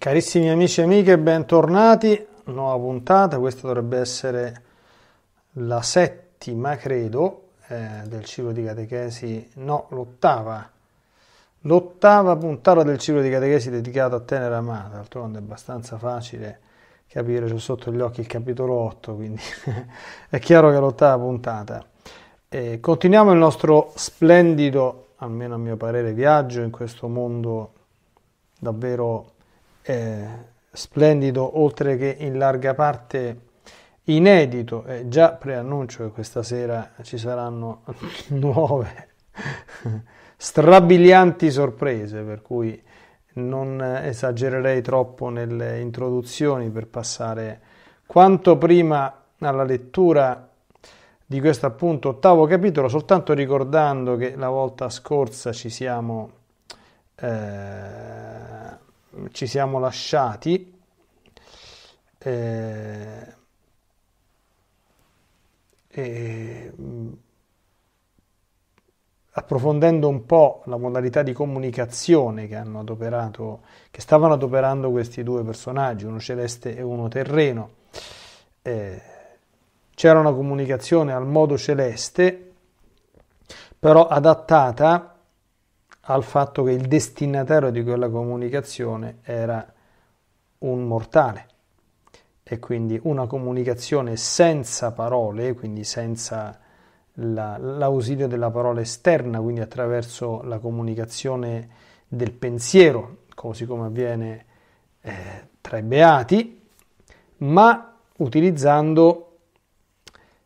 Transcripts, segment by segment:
Carissimi amici e amiche, bentornati. Nuova puntata, questa dovrebbe essere la settima, credo, eh, del ciclo di catechesi, no, l'ottava. L'ottava puntata del ciclo di catechesi dedicata a Tenera Amata. D'altronde è abbastanza facile capire, c'è sotto gli occhi il capitolo 8, quindi è chiaro che è l'ottava puntata. E continuiamo il nostro splendido, almeno a mio parere, viaggio in questo mondo davvero eh, splendido, oltre che in larga parte inedito. Eh, già preannuncio che questa sera ci saranno nuove strabilianti sorprese, per cui non esagererei troppo nelle introduzioni per passare quanto prima alla lettura di questo appunto ottavo capitolo, soltanto ricordando che la volta scorsa ci siamo eh, Mm, ci siamo lasciati. Eh, eh, approfondendo un po' la modalità di comunicazione che hanno adoperato, che stavano adoperando questi due personaggi, uno celeste e uno terreno. Eh, c'era una comunicazione al modo celeste, però adattata al fatto che il destinatario di quella comunicazione era un mortale e quindi una comunicazione senza parole, quindi senza la, l'ausilio della parola esterna, quindi attraverso la comunicazione del pensiero, così come avviene eh, tra i beati, ma utilizzando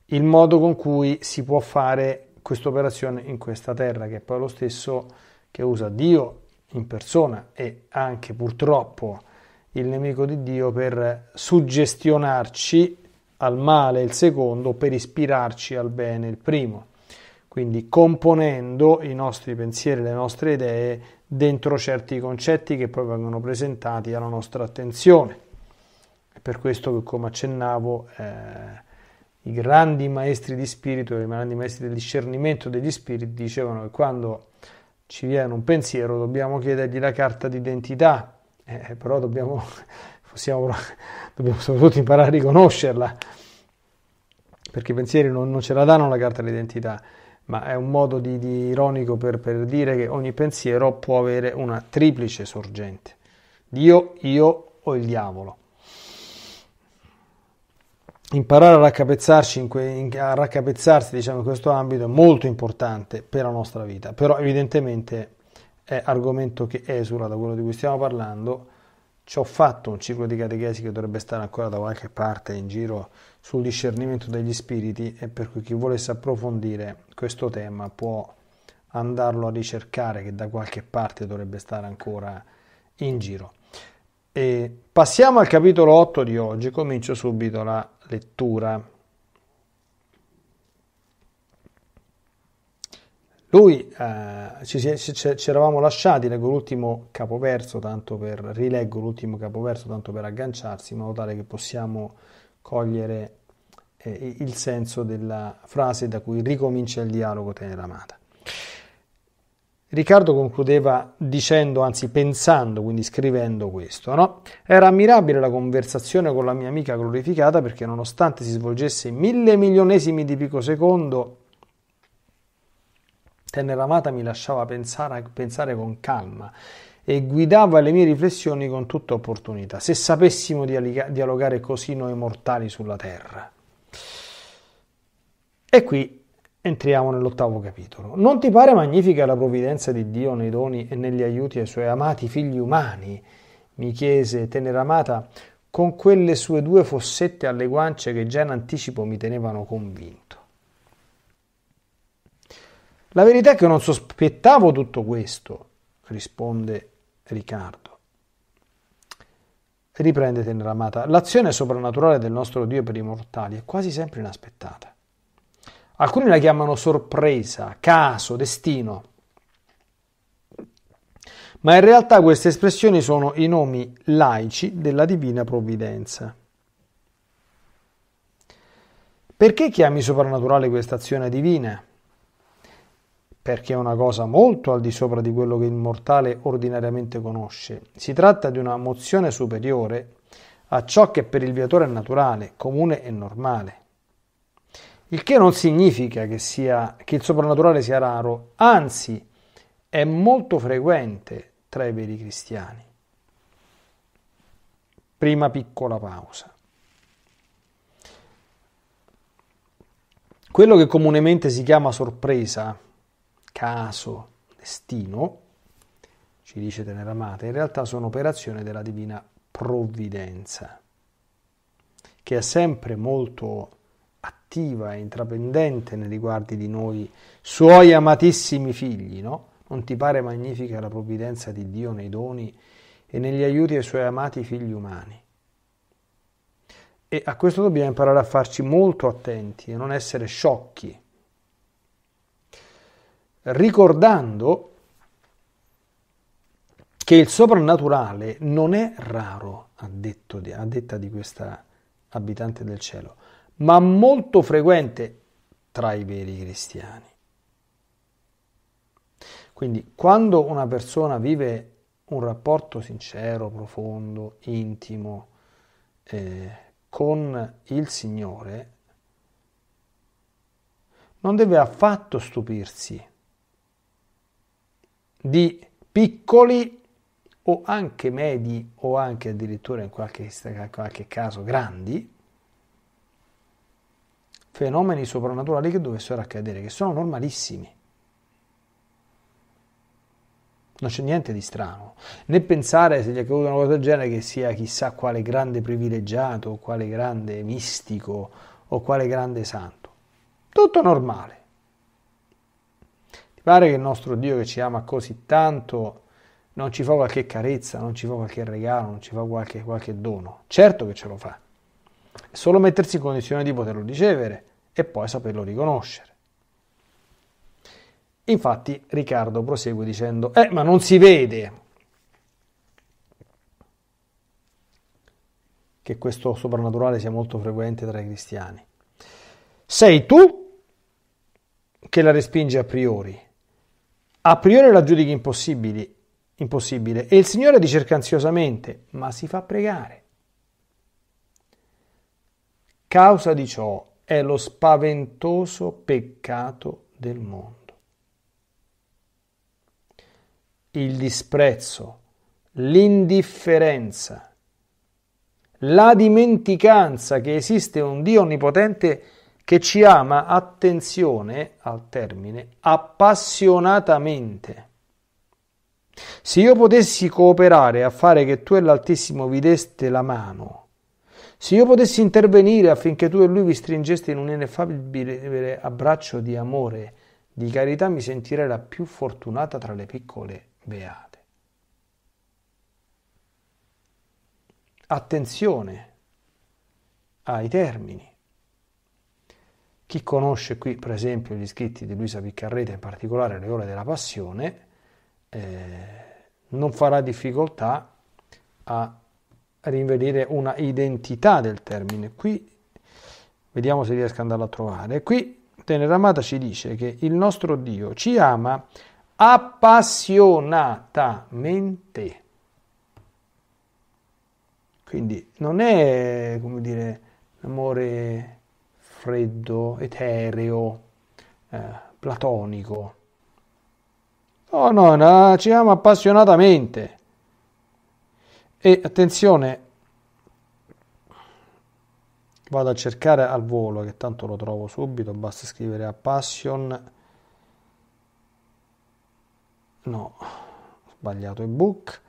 il modo con cui si può fare questa operazione in questa terra, che è poi lo stesso che usa Dio in persona e anche purtroppo il nemico di Dio per suggestionarci al male il secondo, per ispirarci al bene il primo. Quindi componendo i nostri pensieri, le nostre idee dentro certi concetti che poi vengono presentati alla nostra attenzione. È per questo che, come accennavo, eh, i grandi maestri di spirito, i grandi maestri del discernimento degli spiriti dicevano che quando ci viene un pensiero, dobbiamo chiedergli la carta d'identità, eh, eh però dobbiamo, possiamo, dobbiamo, soprattutto imparare a riconoscerla, perché i pensieri non, non ce la danno la carta d'identità, ma è un modo di, di ironico per, per dire che ogni pensiero può avere una triplice sorgente, Dio, io o il diavolo imparare a raccapezzarci in, que, in a raccapezzarsi diciamo, in questo ambito è molto importante per la nostra vita, però evidentemente è argomento che esula da quello di cui stiamo parlando. Ci ho fatto un ciclo di catechesi che dovrebbe stare ancora da qualche parte in giro sul discernimento degli spiriti e per cui chi volesse approfondire questo tema può andarlo a ricercare che da qualche parte dovrebbe stare ancora in giro. E passiamo al capitolo 8 di oggi, comincio subito la lettura. Lui eh, ci, ci, ci, eravamo lasciati, leggo l'ultimo capoverso, tanto per, rileggo l'ultimo capoverso tanto per agganciarsi, in modo tale che possiamo cogliere eh, il senso della frase da cui ricomincia il dialogo amata. Riccardo concludeva dicendo, anzi pensando, quindi scrivendo questo, no? Era ammirabile la conversazione con la mia amica glorificata perché nonostante si svolgesse mille milionesimi di pico secondo, tenera amata mi lasciava pensare, pensare con calma e guidava le mie riflessioni con tutta opportunità. Se sapessimo dialogare così noi mortali sulla terra. E qui Entriamo nell'ottavo capitolo. Non ti pare magnifica la provvidenza di Dio nei doni e negli aiuti ai suoi amati figli umani? mi chiese tenera amata, con quelle sue due fossette alle guance che già in anticipo mi tenevano convinto. La verità è che non sospettavo tutto questo, risponde Riccardo. Riprende tenera amata, l'azione soprannaturale del nostro Dio per i mortali è quasi sempre inaspettata. Alcuni la chiamano sorpresa, caso, destino. Ma in realtà queste espressioni sono i nomi laici della divina provvidenza. Perché chiami soprannaturale questa azione divina? perché è una cosa molto al di sopra di quello che il mortale ordinariamente conosce. Si tratta di una mozione superiore a ciò che per il viatore è naturale, comune e normale il che non significa che, sia, che il soprannaturale sia raro, anzi è molto frequente tra i veri cristiani. Prima piccola pausa. Quello che comunemente si chiama sorpresa, caso, destino, ci dice Tenera Teneramate, in realtà sono operazioni della divina provvidenza, che è sempre molto attiva e intraprendente nei riguardi di noi, suoi amatissimi figli, no? Non ti pare magnifica la provvidenza di Dio nei doni e negli aiuti ai suoi amati figli umani? E a questo dobbiamo imparare a farci molto attenti e non essere sciocchi, ricordando che il soprannaturale non è raro, a, detto, a detta di questa abitante del cielo, ma molto frequente tra i veri cristiani. Quindi quando una persona vive un rapporto sincero, profondo, intimo eh, con il Signore, non deve affatto stupirsi di piccoli o anche medi o anche addirittura in qualche, qualche caso grandi fenomeni soprannaturali che dovessero accadere, che sono normalissimi. Non c'è niente di strano, né pensare se gli è accaduto una cosa del genere che sia chissà quale grande privilegiato, o quale grande mistico, o quale grande santo. Tutto normale. Ti pare che il nostro Dio che ci ama così tanto non ci fa qualche carezza, non ci fa qualche regalo, non ci fa qualche, qualche dono? Certo che ce lo fa solo mettersi in condizione di poterlo ricevere e poi saperlo riconoscere. Infatti Riccardo prosegue dicendo, eh ma non si vede che questo soprannaturale sia molto frequente tra i cristiani. Sei tu che la respinge a priori, a priori la giudichi impossibile, impossibile e il Signore dice cerca ansiosamente, ma si fa pregare. Causa di ciò è lo spaventoso peccato del mondo. Il disprezzo, l'indifferenza, la dimenticanza che esiste un Dio onnipotente che ci ama, attenzione al termine, appassionatamente. Se io potessi cooperare a fare che tu e l'Altissimo vi deste la mano, se io potessi intervenire affinché tu e lui vi stringeste in un ineffabile abbraccio di amore, di carità, mi sentirei la più fortunata tra le piccole beate. Attenzione ai termini. Chi conosce qui, per esempio, gli scritti di Luisa Piccarreta, in particolare le ore della passione, eh, non farà difficoltà a rinvenire una identità del termine. Qui vediamo se riesco ad andarla a trovare. Qui Teneramata ci dice che il nostro Dio ci ama appassionatamente. Quindi non è, come dire, l'amore freddo, etereo, eh, platonico. Oh no, no, ci ama appassionatamente e attenzione vado a cercare al volo che tanto lo trovo subito basta scrivere a passion no sbagliato ebook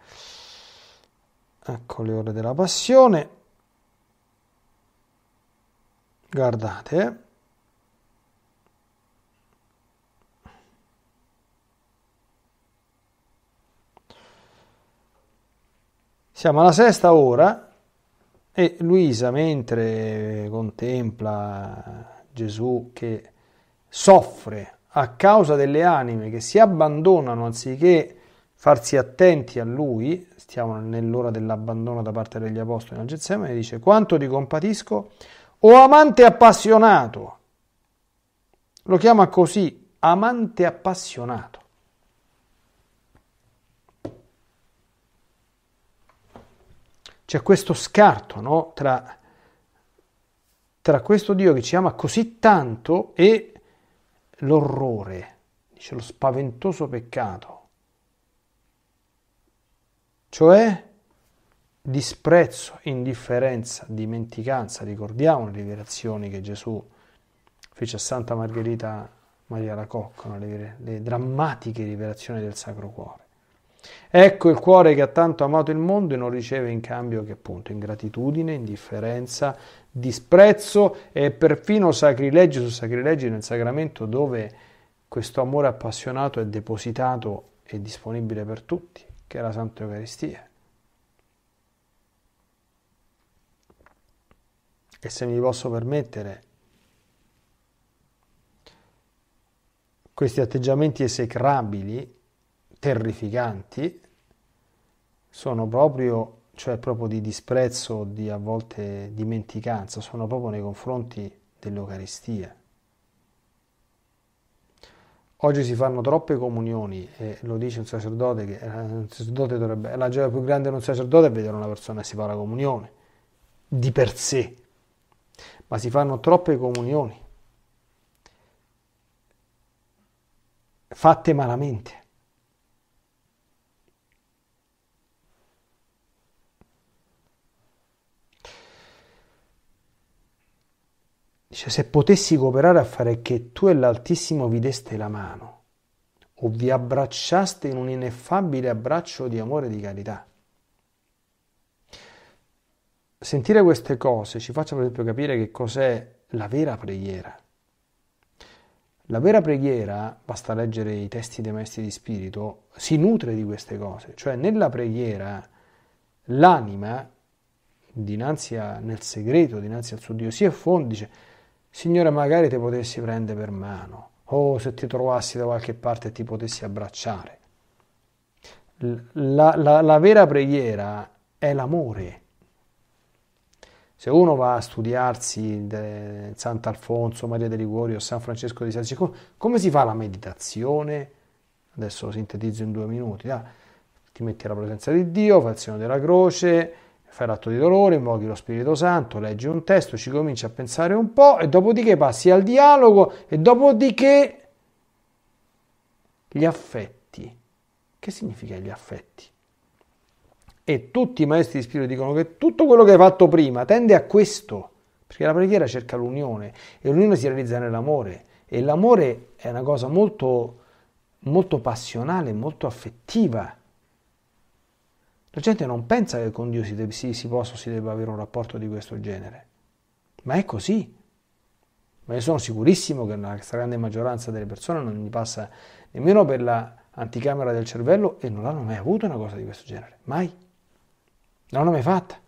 ecco le ore della passione guardate Siamo alla sesta ora e Luisa, mentre contempla Gesù che soffre a causa delle anime che si abbandonano anziché farsi attenti a lui, stiamo nell'ora dell'abbandono da parte degli apostoli al Getsemane, dice quanto ti compatisco, o amante appassionato, lo chiama così, amante appassionato. C'è questo scarto no? tra, tra questo Dio che ci ama così tanto e l'orrore, dice lo spaventoso peccato, cioè disprezzo, indifferenza, dimenticanza. Ricordiamo le rivelazioni che Gesù fece a Santa Margherita Maria Lacocca, Coccola, le, le drammatiche rivelazioni del Sacro Cuore. Ecco il cuore che ha tanto amato il mondo e non riceve in cambio che appunto ingratitudine, indifferenza, disprezzo e perfino sacrilegio su sacrilegio nel sacramento dove questo amore appassionato è depositato e disponibile per tutti, che è la Santa Eucaristia. E se mi posso permettere, questi atteggiamenti esecrabili terrificanti sono proprio, cioè proprio di disprezzo, di a volte dimenticanza, sono proprio nei confronti dell'Eucaristia. Oggi si fanno troppe comunioni e lo dice un sacerdote che eh, un sacerdote dovrebbe, la gioia più grande di un sacerdote è vedere una persona che si fa la comunione, di per sé, ma si fanno troppe comunioni, fatte malamente. Dice, se potessi cooperare a fare che tu e l'Altissimo vi deste la mano o vi abbracciaste in un ineffabile abbraccio di amore e di carità. Sentire queste cose ci faccia per esempio capire che cos'è la vera preghiera. La vera preghiera, basta leggere i testi dei maestri di spirito, si nutre di queste cose, cioè nella preghiera l'anima, dinanzi a, nel segreto, dinanzi al suo Dio, si effonde, dice, Signore, magari ti potessi prendere per mano, o se ti trovassi da qualche parte e ti potessi abbracciare. La, la, la vera preghiera è l'amore. Se uno va a studiarsi Sant'Alfonso, Maria de Liguori o San Francesco di Sassi, come, come si fa la meditazione? Adesso lo sintetizzo in due minuti. Ah, ti metti alla presenza di Dio, fai il della croce, fai l'atto di dolore, invochi lo Spirito Santo, leggi un testo, ci cominci a pensare un po' e dopodiché passi al dialogo e dopodiché gli affetti. Che significa gli affetti? E tutti i maestri di spirito dicono che tutto quello che hai fatto prima tende a questo, perché la preghiera cerca l'unione e l'unione si realizza nell'amore e l'amore è una cosa molto, molto passionale, molto affettiva. La gente non pensa che con Dio si, deb- si, si possa o si debba avere un rapporto di questo genere, ma è così. Ma io sono sicurissimo che la stragrande maggioranza delle persone non gli passa nemmeno per l'anticamera la del cervello e non hanno mai avuto una cosa di questo genere, mai. Non l'hanno mai fatta.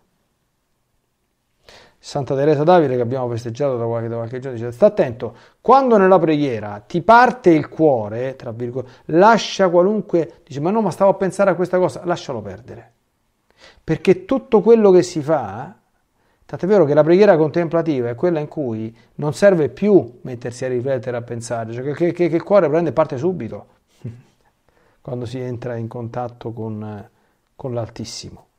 Santa Teresa Davide, che abbiamo festeggiato da qualche, da qualche giorno dice sta attento, quando nella preghiera ti parte il cuore, tra virgolette, lascia qualunque, dice ma no ma stavo a pensare a questa cosa, lascialo perdere. Perché tutto quello che si fa, tant'è vero che la preghiera contemplativa è quella in cui non serve più mettersi a riflettere, a pensare, cioè che, che, che il cuore prende parte subito quando si entra in contatto con, con l'Altissimo.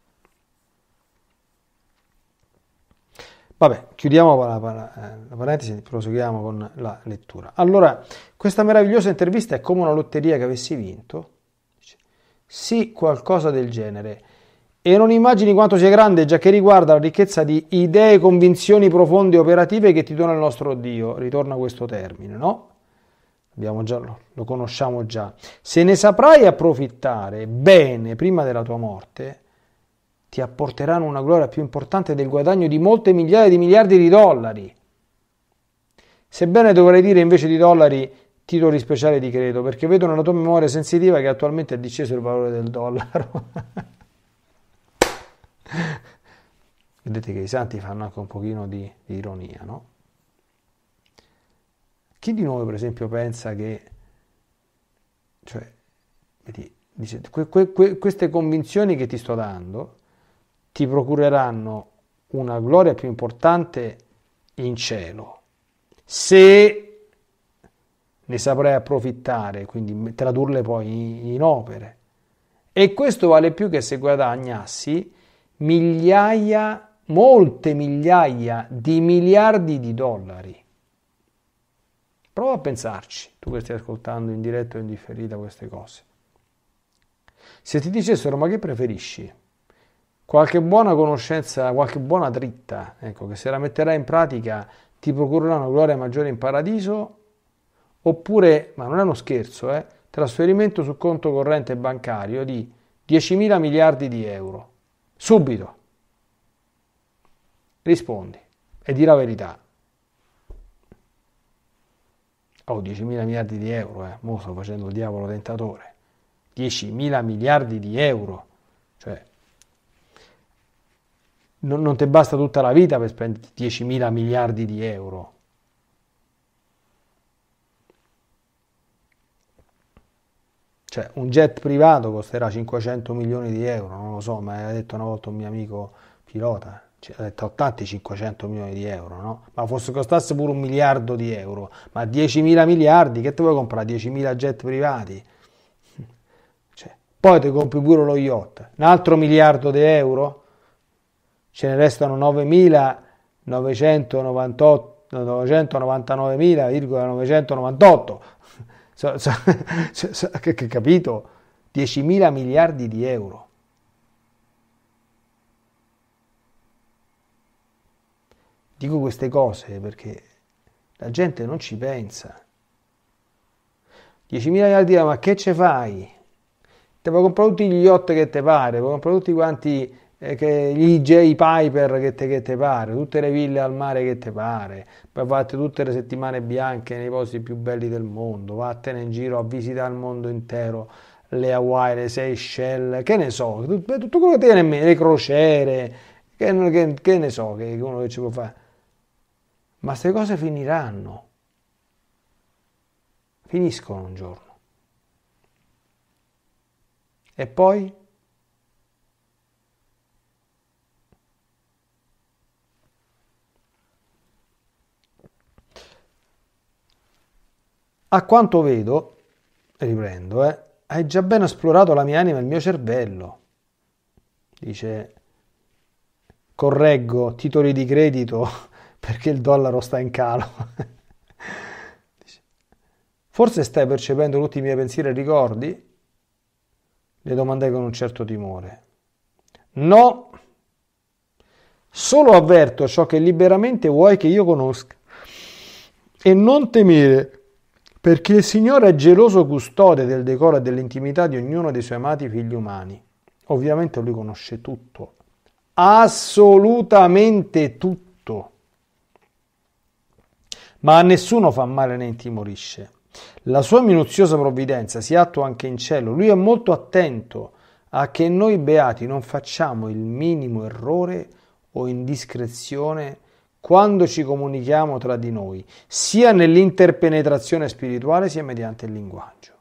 Vabbè, chiudiamo la, la, eh, la parentesi e proseguiamo con la lettura. Allora, questa meravigliosa intervista è come una lotteria che avessi vinto? Sì, qualcosa del genere. E non immagini quanto sia grande, già che riguarda la ricchezza di idee, convinzioni profonde e operative che ti dona il nostro Dio. Ritorna questo termine, no? Già, lo conosciamo già. Se ne saprai approfittare bene prima della tua morte, ti apporteranno una gloria più importante del guadagno di molte migliaia di miliardi di dollari. Sebbene dovrei dire invece di dollari titoli speciali di credito, perché vedo nella tua memoria sensitiva che attualmente è disceso il valore del dollaro. Vedete che i santi fanno anche un pochino di, ironia, no? Chi di noi, per esempio, pensa che, cioè, vedi, dice, que, que, que, queste convinzioni che ti sto dando ti procureranno una gloria più importante in cielo. Se ne saprai approfittare, quindi tradurle poi in opere. E questo vale più che se guadagnassi migliaia, molte migliaia di miliardi di dollari. Prova a pensarci, tu che stai ascoltando in diretta o in differita queste cose. Se ti dicessero ma che preferisci? Qualche buona conoscenza, qualche buona dritta, ecco, che se la metterai in pratica ti procurerà una gloria maggiore in paradiso, oppure, ma non è uno scherzo, eh, trasferimento su conto corrente bancario di 10 mila miliardi di euro. Subito. Rispondi e di la verità. Oh, 10 mila miliardi di euro, eh. Mo sto facendo il diavolo tentatore. 10 mila miliardi di euro. Cioè, non, non ti basta tutta la vita per spendere 10 mila miliardi di euro. Cioè, un jet privato costerà 500 milioni di euro, non lo so, ma l'ha detto una volta un mio amico pilota, ha detto tanti 500 milioni di euro, no? Ma fosse costasse pure un miliardo di euro, ma 10 mila miliardi, che ti vuoi comprare? 10 mila jet privati? Cioè, poi ti compri pure lo yacht, un altro miliardo di euro? ce ne restano 9.999.998, che capito 10.000 miliardi di euro dico queste cose perché la gente non ci pensa 10.000 miliardi di euro ma che ce fai? te puoi comprare tutti gli yacht che te pare puoi comprare tutti quanti eh, che gli J. Piper che te, che te pare, tutte le ville al mare che te pare, poi fate tutte le settimane bianche nei posti più belli del mondo, vattene in giro a visitare il mondo intero, le Hawaii, le Seychelles, che ne so, tutto, tutto quello che ti viene in mente, le crociere, che, che, che ne so, che uno che ci può fare. Ma queste cose finiranno, finiscono un giorno. E poi? A quanto vedo, riprendo, eh, hai già ben esplorato la mia anima e il mio cervello. Dice, correggo titoli di credito perché il dollaro sta in calo. Dice, Forse stai percependo tutti i miei pensieri e ricordi? Le domandai con un certo timore. No, solo avverto ciò che liberamente vuoi che io conosca e non temere perché il Signore è geloso custode del decoro e dell'intimità di ognuno dei suoi amati figli umani. Ovviamente lui conosce tutto, assolutamente tutto, ma a nessuno fa male né intimorisce. La sua minuziosa provvidenza si attua anche in cielo, lui è molto attento a che noi beati non facciamo il minimo errore o indiscrezione quando ci comunichiamo tra di noi, sia nell'interpenetrazione spirituale sia mediante il linguaggio.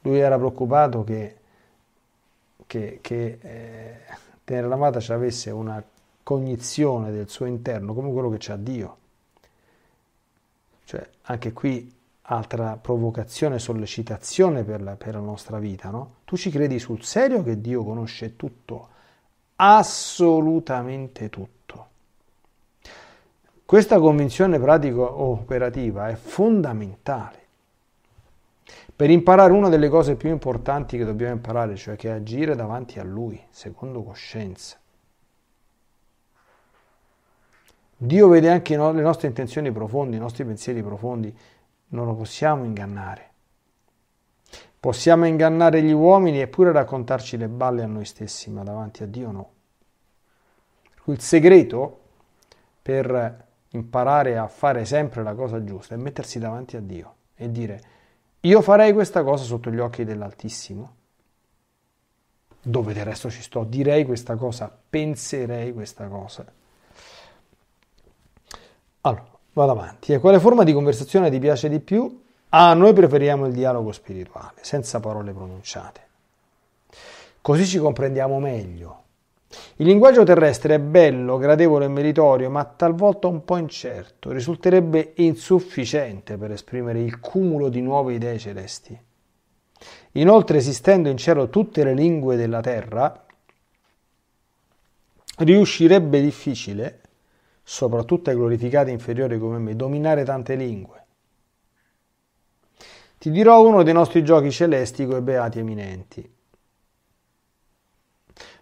Lui era preoccupato che, che, che eh, Teneramata ci avesse una cognizione del suo interno come quello che c'ha Dio. Cioè, anche qui altra provocazione, sollecitazione per la, per la nostra vita, no? Tu ci credi sul serio che Dio conosce tutto? assolutamente tutto. Questa convinzione pratico-operativa è fondamentale per imparare una delle cose più importanti che dobbiamo imparare, cioè che è agire davanti a Lui, secondo coscienza. Dio vede anche le nostre intenzioni profonde, i nostri pensieri profondi, non lo possiamo ingannare. Possiamo ingannare gli uomini e pure raccontarci le balle a noi stessi, ma davanti a Dio no. il segreto per imparare a fare sempre la cosa giusta è mettersi davanti a Dio e dire io farei questa cosa sotto gli occhi dell'Altissimo, dove del resto ci sto, direi questa cosa, penserei questa cosa. Allora, vado avanti. E ecco, quale forma di conversazione ti piace di più? Ah, noi preferiamo il dialogo spirituale, senza parole pronunciate. Così ci comprendiamo meglio. Il linguaggio terrestre è bello, gradevole e meritorio, ma talvolta un po' incerto, risulterebbe insufficiente per esprimere il cumulo di nuove idee celesti. Inoltre, esistendo in cielo tutte le lingue della terra, riuscirebbe difficile, soprattutto ai glorificati inferiori come me, dominare tante lingue ti dirò uno dei nostri giochi celesti coi beati eminenti.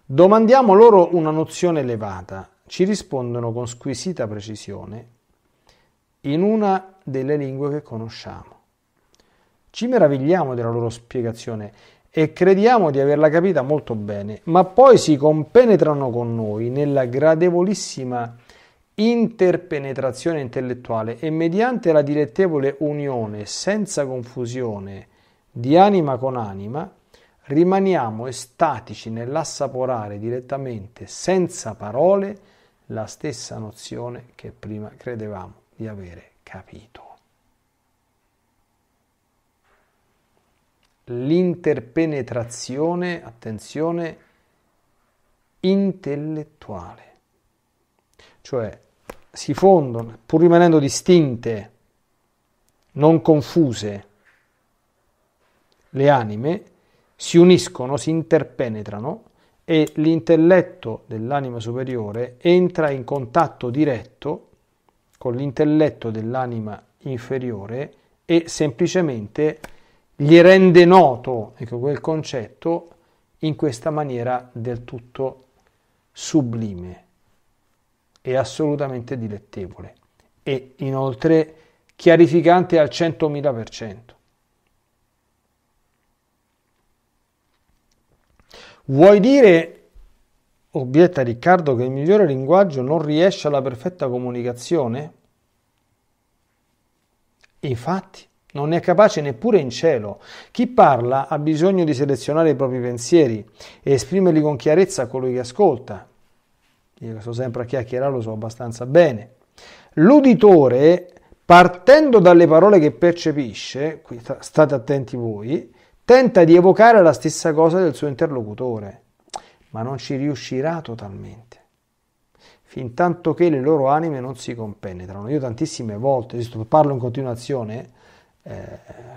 Domandiamo loro una nozione elevata, ci rispondono con squisita precisione in una delle lingue che conosciamo. Ci meravigliamo della loro spiegazione e crediamo di averla capita molto bene, ma poi si compenetrano con noi nella gradevolissima interpenetrazione intellettuale e mediante la dilettevole unione senza confusione di anima con anima, rimaniamo estatici nell'assaporare direttamente, senza parole, la stessa nozione che prima credevamo di avere capito. L'interpenetrazione, attenzione, intellettuale cioè si fondono, pur rimanendo distinte, non confuse, le anime si uniscono, si interpenetrano e l'intelletto dell'anima superiore entra in contatto diretto con l'intelletto dell'anima inferiore e semplicemente gli rende noto ecco, quel concetto in questa maniera del tutto sublime è assolutamente dilettevole e inoltre chiarificante al 100.000%. Vuoi dire, obietta Riccardo, che il migliore linguaggio non riesce alla perfetta comunicazione? Infatti, non è capace neppure in cielo. Chi parla ha bisogno di selezionare i propri pensieri e esprimerli con chiarezza a colui che ascolta io sto sempre a chiacchierare, lo so abbastanza bene. L'uditore, partendo dalle parole che percepisce, state attenti voi, tenta di evocare la stessa cosa del suo interlocutore, ma non ci riuscirà totalmente, fin tanto che le loro anime non si compenetrano. Io tantissime volte, parlo in continuazione, eh,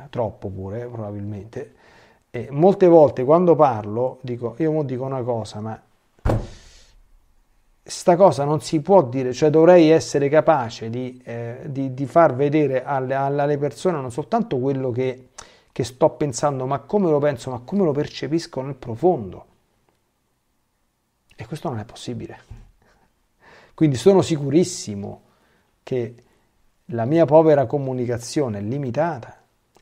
troppo pure probabilmente, e molte volte quando parlo dico, io mo dico una cosa, ma sta cosa non si può dire, cioè dovrei essere capace di, eh, di, di far vedere alle, alle, persone non soltanto quello che, che sto pensando, ma come lo penso, ma come lo percepisco nel profondo. E questo non è possibile. Quindi sono sicurissimo che la mia povera comunicazione è limitata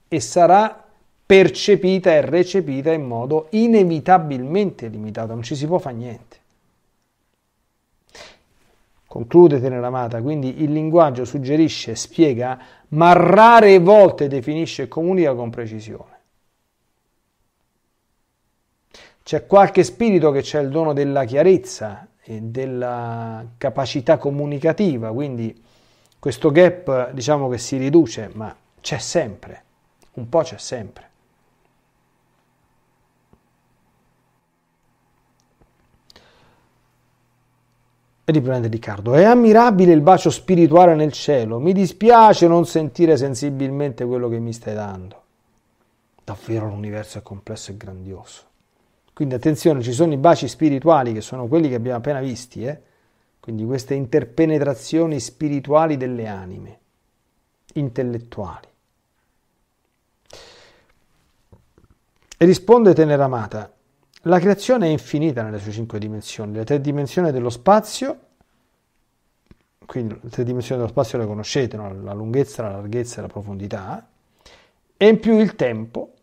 e sarà percepita e recepita in modo inevitabilmente limitato, non ci si può fare niente. Conclude Teneramata, quindi il linguaggio suggerisce, spiega, ma rare volte definisce e comunica con precisione. C'è qualche spirito che c'è il dono della chiarezza e della capacità comunicativa, quindi questo gap diciamo che si riduce, ma c'è sempre, un po' c'è sempre. riprende Riccardo, è ammirabile il bacio spirituale nel cielo, mi dispiace non sentire sensibilmente quello che mi stai dando. Davvero l'universo è complesso e grandioso. Quindi attenzione, ci sono i baci spirituali che sono quelli che abbiamo appena visti, eh? quindi queste interpenetrazioni spirituali delle anime, intellettuali. E risponde Teneramata, la creazione è infinita nelle sue cinque dimensioni, le tre dimensioni dello spazio, quindi le tre dimensioni dello spazio le conoscete, no? la lunghezza, la larghezza e la profondità, e in più il tempo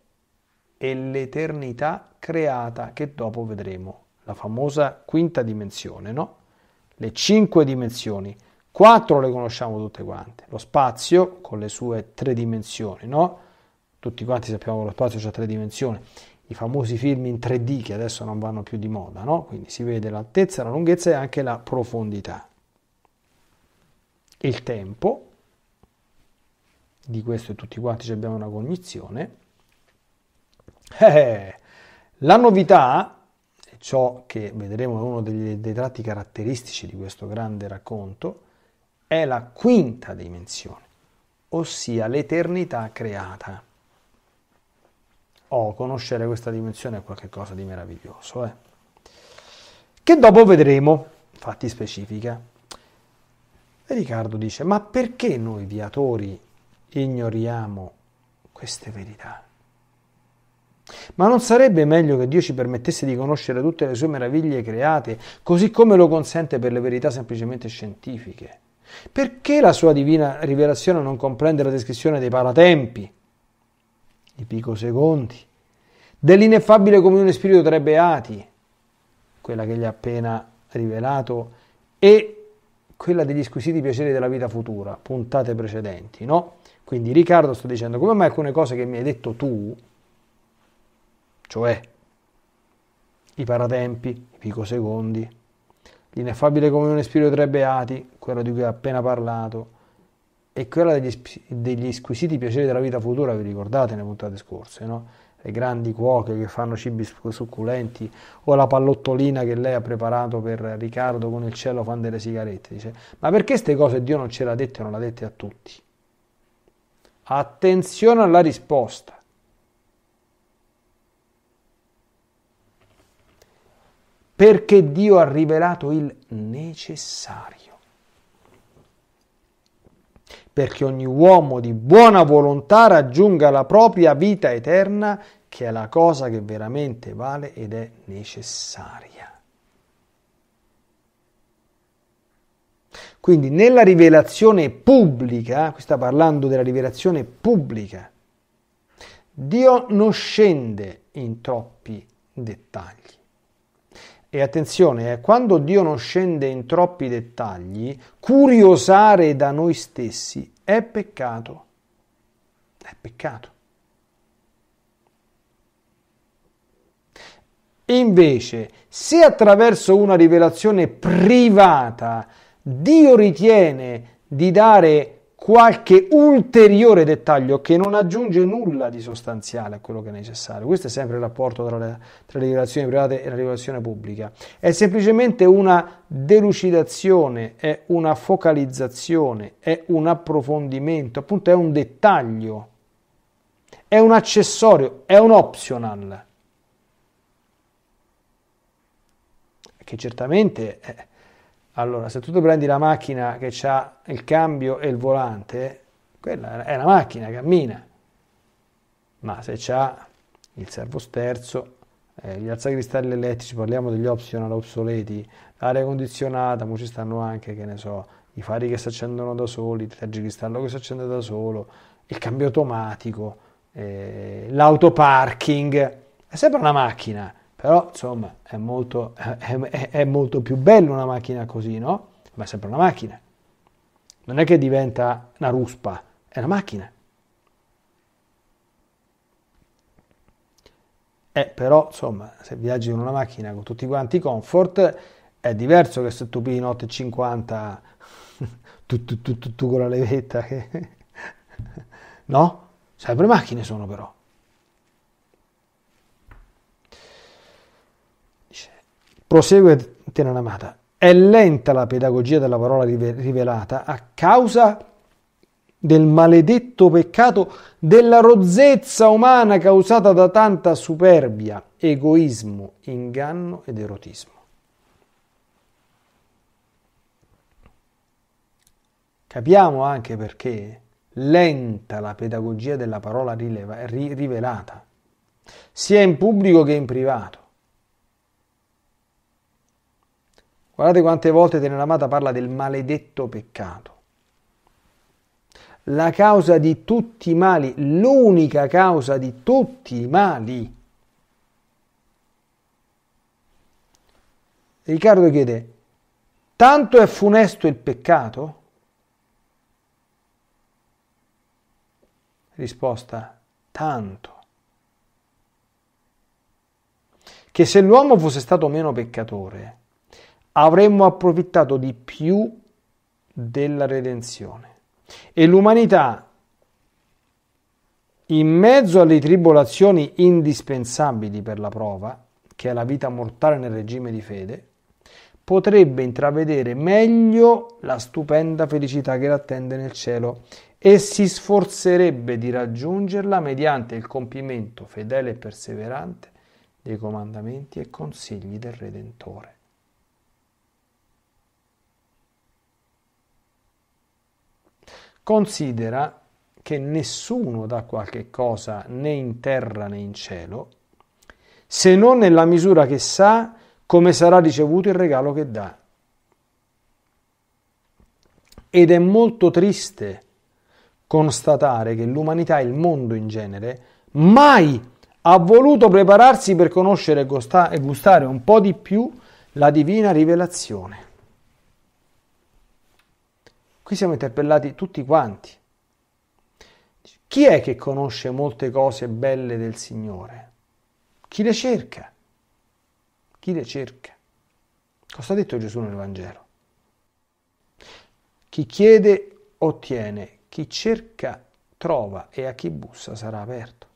e l'eternità creata che dopo vedremo, la famosa quinta dimensione, no? Le cinque dimensioni, quattro le conosciamo tutte quante, lo spazio con le sue tre dimensioni, no? Tutti quanti sappiamo che lo spazio ha tre dimensioni i famosi film in 3D che adesso non vanno più di moda, no? quindi si vede l'altezza, la lunghezza e anche la profondità. Il tempo, di questo tutti quanti abbiamo una cognizione. Eh, eh, la novità, ciò che vedremo è uno dei, dei tratti caratteristici di questo grande racconto, è la quinta dimensione, ossia l'eternità creata. Oh, conoscere questa dimensione è qualcosa di meraviglioso, eh? Che dopo vedremo, fatti specifica. E Riccardo dice, ma perché noi viatori ignoriamo queste verità? Ma non sarebbe meglio che Dio ci permettesse di conoscere tutte le sue meraviglie create, così come lo consente per le verità semplicemente scientifiche? Perché la sua divina rivelazione non comprende la descrizione dei paratempi, di Pico Seconti, dell'ineffabile comunione spirito tra i beati, quella che gli ha appena rivelato, e quella degli squisiti piaceri della vita futura, puntate precedenti, no? Quindi Riccardo sto dicendo, come mai alcune cose che mi hai detto tu, cioè i paratempi, i pico secondi, l'ineffabile comunione spirito tra i beati, quello di cui ho appena parlato, e quella degli, degli squisiti piaceri della vita futura, vi ricordate nelle puntate scorse, no? le grandi cuoche che fanno cibi succulenti o la pallottolina che lei ha preparato per Riccardo con il cielo fan delle sigarette. Dice, ma perché queste cose Dio non ce le ha dette e non le ha dette a tutti? Attenzione alla risposta. Perché Dio ha rivelato il necessario perché ogni uomo di buona volontà raggiunga la propria vita eterna, che è la cosa che veramente vale ed è necessaria. Quindi nella rivelazione pubblica, qui sta parlando della rivelazione pubblica, Dio non scende in troppi dettagli. E attenzione, eh, quando Dio non scende in troppi dettagli, curiosare da noi stessi è peccato. È peccato. Invece, se attraverso una rivelazione privata Dio ritiene di dare qualche ulteriore dettaglio che non aggiunge nulla di sostanziale a quello che è necessario. Questo è sempre il rapporto tra le, tra le regolazioni private e la regolazione pubblica. È semplicemente una delucidazione, è una focalizzazione, è un approfondimento, appunto è un dettaglio, è un accessorio, è un optional. Che certamente... È, allora, se tu prendi la macchina che ha il cambio e il volante, quella è la macchina, cammina. Ma se ha il servosterzo, eh, gli alzacristalli elettrici, parliamo degli optional obsoleti, l'aria condizionata, ma ci stanno anche, che ne so, i fari che si accendono da soli, il tergicristallo che si accende da solo, il cambio automatico, eh, l'autoparking, è sempre una macchina però insomma è molto, è, è, è molto più bella una macchina così, no? Ma è sempre una macchina. Non è che diventa una ruspa, è una macchina. Eh, però insomma, se viaggi in una macchina con tutti quanti i comfort, è diverso che se tu pigli notte 50 tu, tu, tu, tu, tu con la levetta, che... no? Sempre macchine sono però. Prosegue Tenanamata. È lenta la pedagogia della parola rivelata a causa del maledetto peccato della rozzezza umana causata da tanta superbia, egoismo, inganno ed erotismo. Capiamo anche perché lenta la pedagogia della parola rileva, rivelata, sia in pubblico che in privato. Guardate quante volte Teneramata parla del maledetto peccato. La causa di tutti i mali, l'unica causa di tutti i mali. Riccardo chiede, tanto è funesto il peccato? Risposta, tanto. Che se l'uomo fosse stato meno peccatore, avremmo approfittato di più della redenzione. E l'umanità, in mezzo alle tribolazioni indispensabili per la prova, che è la vita mortale nel regime di fede, potrebbe intravedere meglio la stupenda felicità che l'attende nel cielo e si sforzerebbe di raggiungerla mediante il compimento fedele e perseverante dei comandamenti e consigli del Redentore. Considera che nessuno dà qualche cosa né in terra né in cielo, se non nella misura che sa come sarà ricevuto il regalo che dà. Ed è molto triste constatare che l'umanità e il mondo in genere mai ha voluto prepararsi per conoscere e gustare un po' di più la divina rivelazione. Qui siamo interpellati tutti quanti. Chi è che conosce molte cose belle del Signore? Chi le cerca? Chi le cerca? Cosa ha detto Gesù nel Vangelo? Chi chiede ottiene, chi cerca trova e a chi bussa sarà aperto.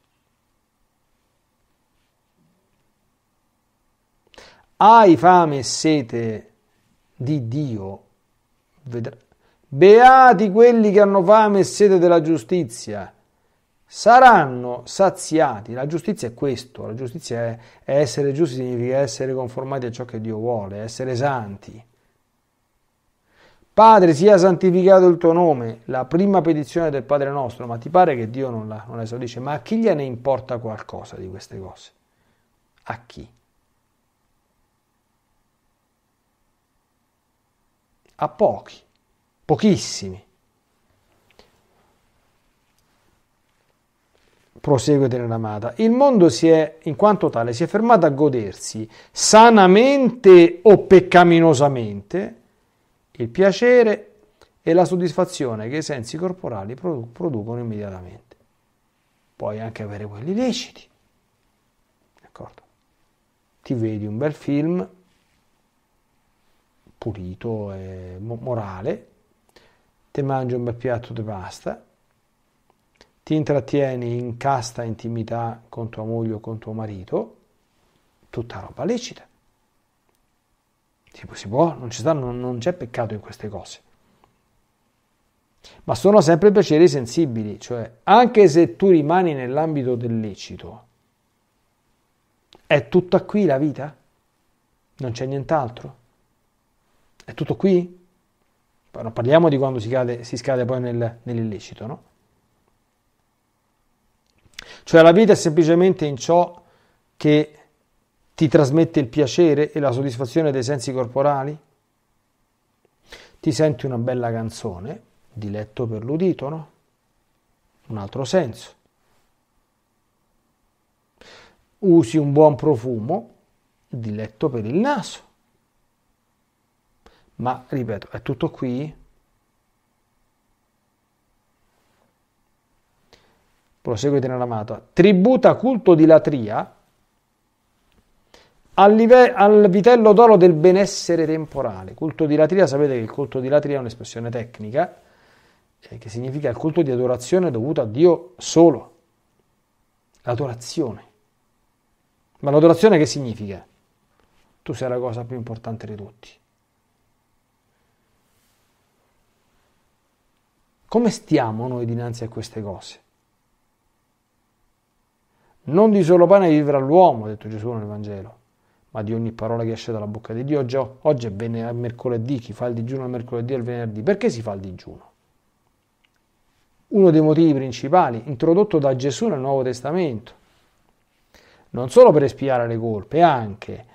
Hai fame e sete di Dio, vedrai Beati quelli che hanno fame e sete della giustizia, saranno saziati. La giustizia è questo, la giustizia è, è essere giusti significa essere conformati a ciò che Dio vuole, essere santi. Padre, sia santificato il tuo nome, la prima petizione del Padre nostro, ma ti pare che Dio non la, non la esaudisce? Ma a chi gliene importa qualcosa di queste cose? A chi? A pochi pochissimi. Prosegue Teneramata. Il mondo si è, in quanto tale, si è fermato a godersi sanamente o peccaminosamente il piacere e la soddisfazione che i sensi corporali produ- producono immediatamente. Puoi anche avere quelli leciti. D'accordo? Ti vedi un bel film pulito e morale, ti mangi un bel piatto di pasta, ti intrattieni in casta intimità con tua moglie o con tuo marito, tutta roba lecita. Tipo, si può, non, sta, non, non c'è peccato in queste cose. Ma sono sempre piaceri sensibili, cioè anche se tu rimani nell'ambito del lecito, è tutta qui la vita? Non c'è nient'altro? È tutto qui? non parliamo di quando si, cade, si scade poi nel, nell'illecito, no? Cioè la vita è semplicemente in ciò che ti trasmette il piacere e la soddisfazione dei sensi corporali? Ti senti una bella canzone, diletto per l'udito, no? Un altro senso. Usi un buon profumo, diletto per il naso ma ripeto è tutto qui proseguite nella mata tributa culto di latria al, live- al vitello d'oro del benessere temporale culto di latria sapete che il culto di latria è un'espressione tecnica eh, che significa il culto di adorazione dovuto a Dio solo l'adorazione ma l'adorazione che significa? Tu sei la cosa più importante di tutti. Come stiamo noi dinanzi a queste cose? Non di solo pane vivrà l'uomo, ha detto Gesù nel Vangelo, ma di ogni parola che esce dalla bocca di Dio. Oggi, oggi è ven- mercoledì, chi fa il digiuno al mercoledì e al venerdì. Perché si fa il digiuno? Uno dei motivi principali introdotto da Gesù nel Nuovo Testamento. Non solo per espiare le colpe, anche,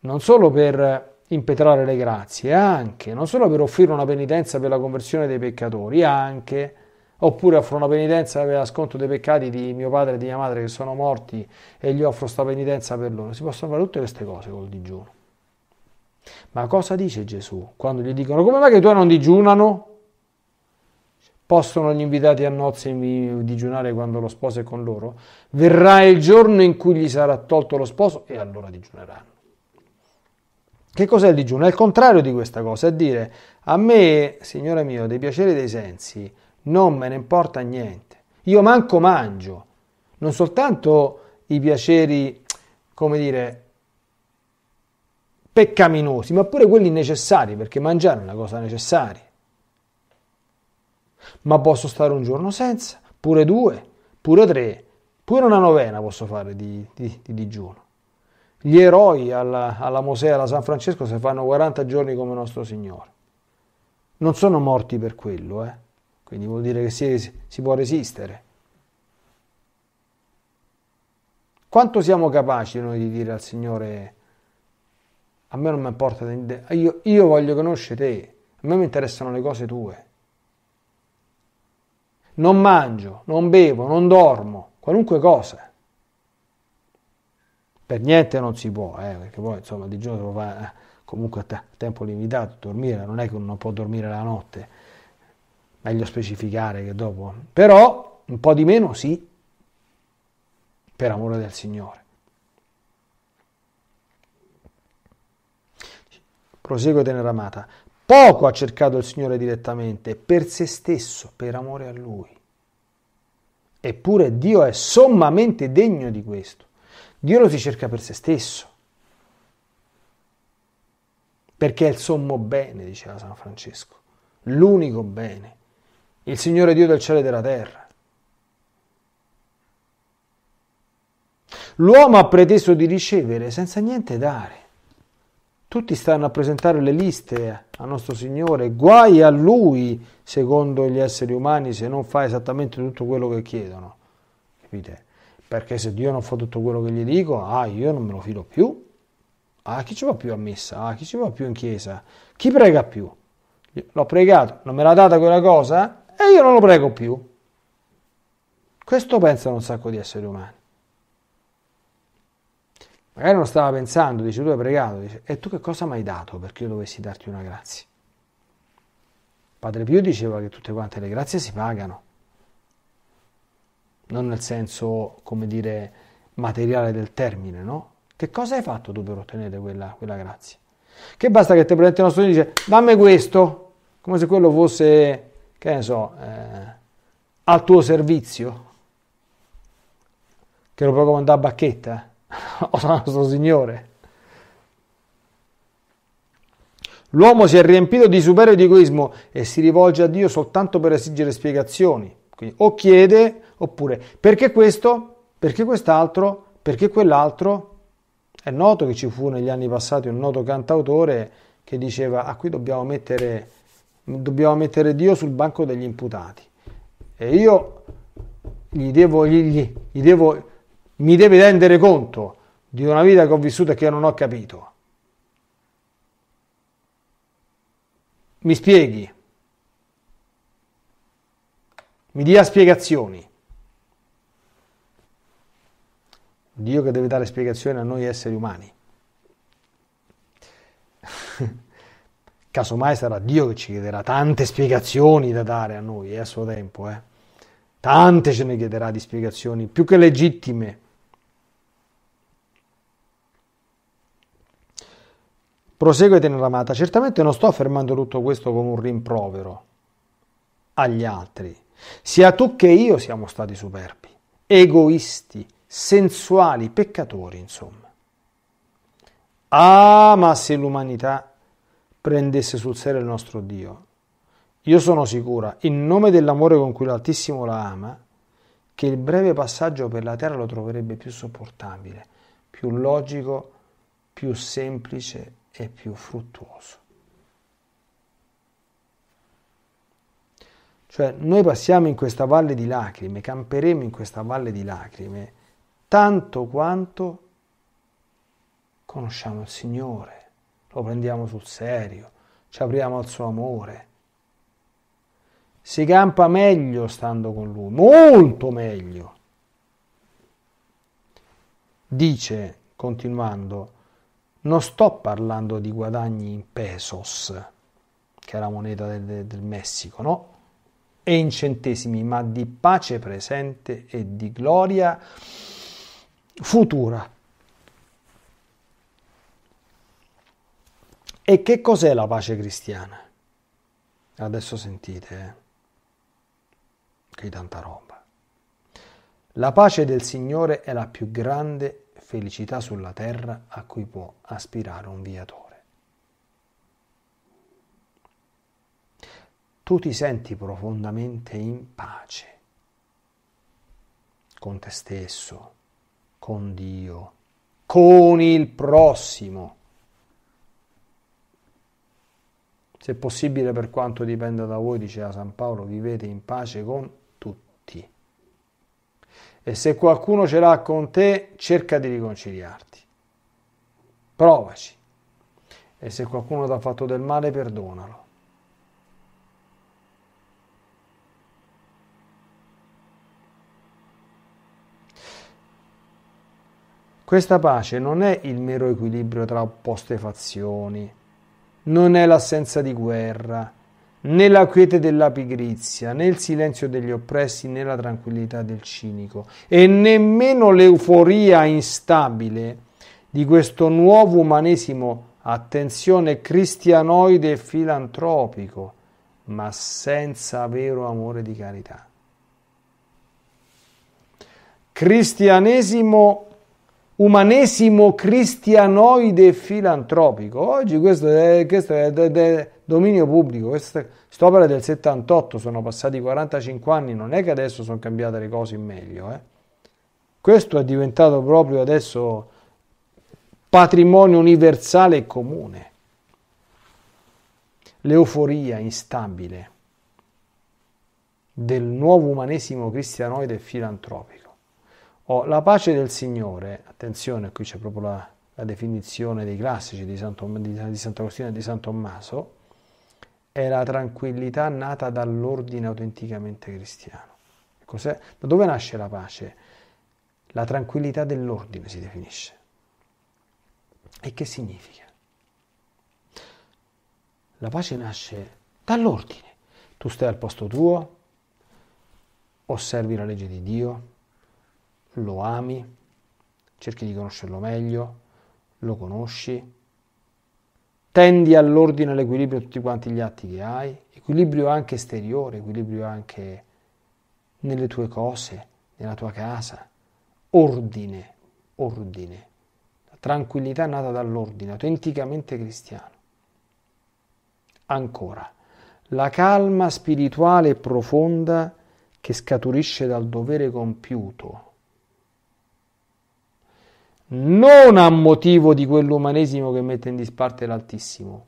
non solo per impetrare le grazie, anche, non solo per offrire una penitenza per la conversione dei peccatori, anche, oppure offro una penitenza per la sconto dei peccati di mio padre e di mia madre che sono morti e gli offro questa penitenza per loro. Si possono fare tutte queste cose col digiuno. Ma cosa dice Gesù quando gli dicono come mai che tu non digiunano? Possono gli invitati a nozze digiunare quando lo sposo è con loro? Verrà il giorno in cui gli sarà tolto lo sposo e allora digiuneranno. Che cos'è il digiuno? È il contrario di questa cosa, è dire a me, signore mio, dei piaceri dei sensi non me ne importa niente. Io manco mangio. Non soltanto i piaceri, come dire, peccaminosi, ma pure quelli necessari, perché mangiare è una cosa necessaria. Ma posso stare un giorno senza, pure due, pure tre, pure una novena posso fare di, di, di digiuno. Gli eroi alla, alla Mosè, alla San Francesco, se fanno 40 giorni come nostro Signore. Non sono morti per quello, eh? quindi vuol dire che si, si può resistere. Quanto siamo capaci noi di dire al Signore, a me non mi importa, io, io voglio conoscere te, a me mi interessano le cose tue. Non mangio, non bevo, non dormo, qualunque cosa per niente non si può, eh, perché poi insomma di giorno va eh, comunque a tempo limitato, dormire, non è che uno può dormire la notte, meglio specificare che dopo, però un po' di meno sì, per amore del Signore. Prosegue Teneramata, poco ha cercato il Signore direttamente, per se stesso, per amore a Lui. Eppure Dio è sommamente degno di questo. Dio lo si cerca per se stesso, perché è il sommo bene, diceva San Francesco, l'unico bene, il Signore Dio del cielo e della terra. L'uomo ha preteso di ricevere senza niente dare. Tutti stanno a presentare le liste a nostro Signore. Guai a Lui, secondo gli esseri umani, se non fa esattamente tutto quello che chiedono. Capite? perché se Dio non fa tutto quello che gli dico, ah, io non me lo fido più. Ah, chi ci va più a messa? Ah, chi ci va più in chiesa? Chi prega più? L'ho pregato, non me l'ha data quella cosa e io non lo prego più. Questo pensano un sacco di esseri umani. Magari non stava pensando, dice tu hai pregato, dice, e tu che cosa mi hai dato perché io dovessi darti una grazia? Padre Pio diceva che tutte quante le grazie si pagano non nel senso, come dire, materiale del termine, no? Che cosa hai fatto tu per ottenere quella, quella grazia? Che basta che ti presenti uno studio e dice dammi questo, come se quello fosse, che ne so, eh, al tuo servizio, che lo puoi comandare a bacchetta, eh. o al nostro Signore. L'uomo si è riempito di superio ed egoismo e si rivolge a Dio soltanto per esigere spiegazioni. Quindi o chiede oppure perché questo, perché quest'altro, perché quell'altro. È noto che ci fu negli anni passati un noto cantautore che diceva ah qui dobbiamo mettere, dobbiamo mettere Dio sul banco degli imputati. E io gli devo, gli, gli devo, mi deve rendere conto di una vita che ho vissuto e che non ho capito. Mi spieghi, mi dia spiegazioni. Dio che deve dare spiegazioni a noi esseri umani. Casomai sarà Dio che ci chiederà tante spiegazioni da dare a noi eh, a suo tempo. Eh. Tante ce ne chiederà di spiegazioni, più che legittime. Prosegue Teneramata, certamente non sto affermando tutto questo come un rimprovero agli altri. Sia tu che io siamo stati superbi, egoisti, sensuali, peccatori, insomma. Ah, ma se l'umanità prendesse sul serio il nostro Dio, io sono sicura, in nome dell'amore con cui l'Altissimo la ama, che il breve passaggio per la terra lo troverebbe più sopportabile, più logico, più semplice e più fruttuoso. Cioè noi passiamo in questa valle di lacrime, camperemo in questa valle di lacrime tanto quanto conosciamo il Signore, lo prendiamo sul serio, ci apriamo al suo amore. Si campa meglio stando con Lui, molto meglio. Dice, continuando, non sto parlando di guadagni in pesos, che è la moneta del, del Messico, no? E in centesimi, ma di pace presente e di gloria futura. E che cos'è la pace cristiana? Adesso sentite eh? che tanta roba. La pace del Signore è la più grande felicità sulla terra a cui può aspirare un viatore. Tu ti senti profondamente in pace con te stesso, con Dio, con il prossimo. Se possibile, per quanto dipenda da voi, diceva San Paolo, vivete in pace con tutti. E se qualcuno ce l'ha con te, cerca di riconciliarti. Provaci. E se qualcuno ti ha fatto del male, perdonalo. Questa pace non è il mero equilibrio tra opposte fazioni, non è l'assenza di guerra, né la quiete della pigrizia, né il silenzio degli oppressi, né la tranquillità del cinico, e nemmeno l'euforia instabile di questo nuovo umanesimo, attenzione, cristianoide e filantropico, ma senza vero amore di carità. Cristianesimo umanesimo cristianoide filantropico. Oggi questo è, questo è de, de dominio pubblico, quest'opera è del 78, sono passati 45 anni, non è che adesso sono cambiate le cose in meglio. Eh. Questo è diventato proprio adesso patrimonio universale e comune. L'euforia instabile del nuovo umanesimo cristianoide filantropico. Oh, la pace del Signore, attenzione, qui c'è proprio la, la definizione dei classici di, Santo, di, di Sant'Agostino e di San Tommaso, è la tranquillità nata dall'ordine autenticamente cristiano. Cos'è? Da dove nasce la pace? La tranquillità dell'ordine si definisce. E che significa? La pace nasce dall'ordine. Tu stai al posto tuo, osservi la legge di Dio, lo ami, cerchi di conoscerlo meglio, lo conosci, tendi all'ordine e all'equilibrio tutti quanti gli atti che hai, equilibrio anche esteriore, equilibrio anche nelle tue cose, nella tua casa, ordine, ordine, la tranquillità nata dall'ordine, autenticamente cristiano. Ancora, la calma spirituale e profonda che scaturisce dal dovere compiuto non a motivo di quell'umanesimo che mette in disparte l'Altissimo,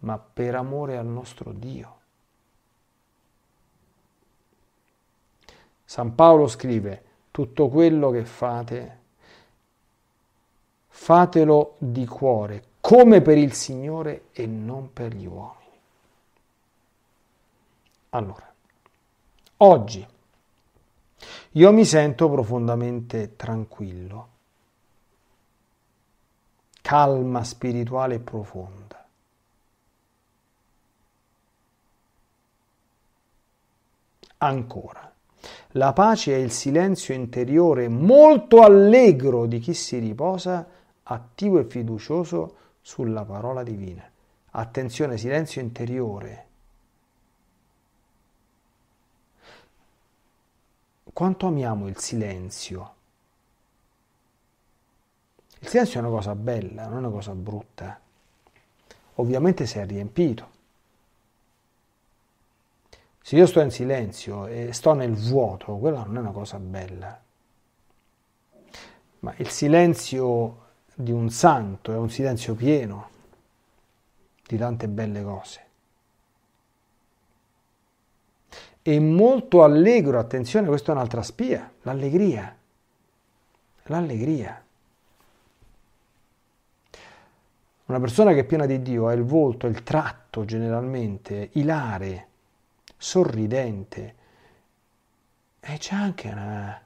ma per amore al nostro Dio. San Paolo scrive, tutto quello che fate, fatelo di cuore, come per il Signore e non per gli uomini. Allora, oggi io mi sento profondamente tranquillo calma spirituale e profonda. Ancora, la pace è il silenzio interiore molto allegro di chi si riposa, attivo e fiducioso sulla parola divina. Attenzione, silenzio interiore. Quanto amiamo il silenzio? Il silenzio è una cosa bella, non è una cosa brutta. Ovviamente se è riempito. Se io sto in silenzio e sto nel vuoto, quella non è una cosa bella. Ma il silenzio di un santo è un silenzio pieno di tante belle cose. E molto allegro, attenzione, questa è un'altra spia, l'allegria. L'allegria. Una persona che è piena di Dio ha il volto, il tratto generalmente ilare, sorridente, e c'è anche, una,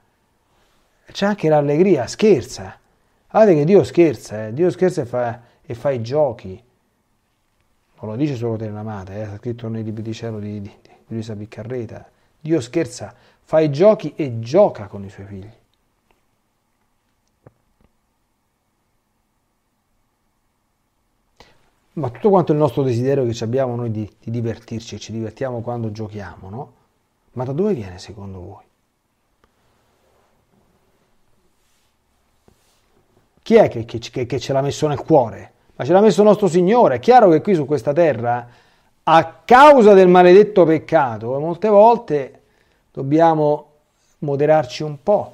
c'è anche l'allegria, scherza. Guardate che Dio scherza, eh? Dio scherza e fa, e fa, i giochi. Non lo dice solo te l'amata, eh? è scritto nei libri di cielo di, di, di Luisa Piccarreta. Dio scherza, fa i giochi e gioca con i suoi figli. ma tutto quanto il nostro desiderio che abbiamo noi di, di divertirci e ci divertiamo quando giochiamo, no? Ma da dove viene secondo voi? Chi è che, che, che ce l'ha messo nel cuore? Ma ce l'ha messo il nostro Signore. È chiaro che qui su questa terra, a causa del maledetto peccato, molte volte dobbiamo moderarci un po'.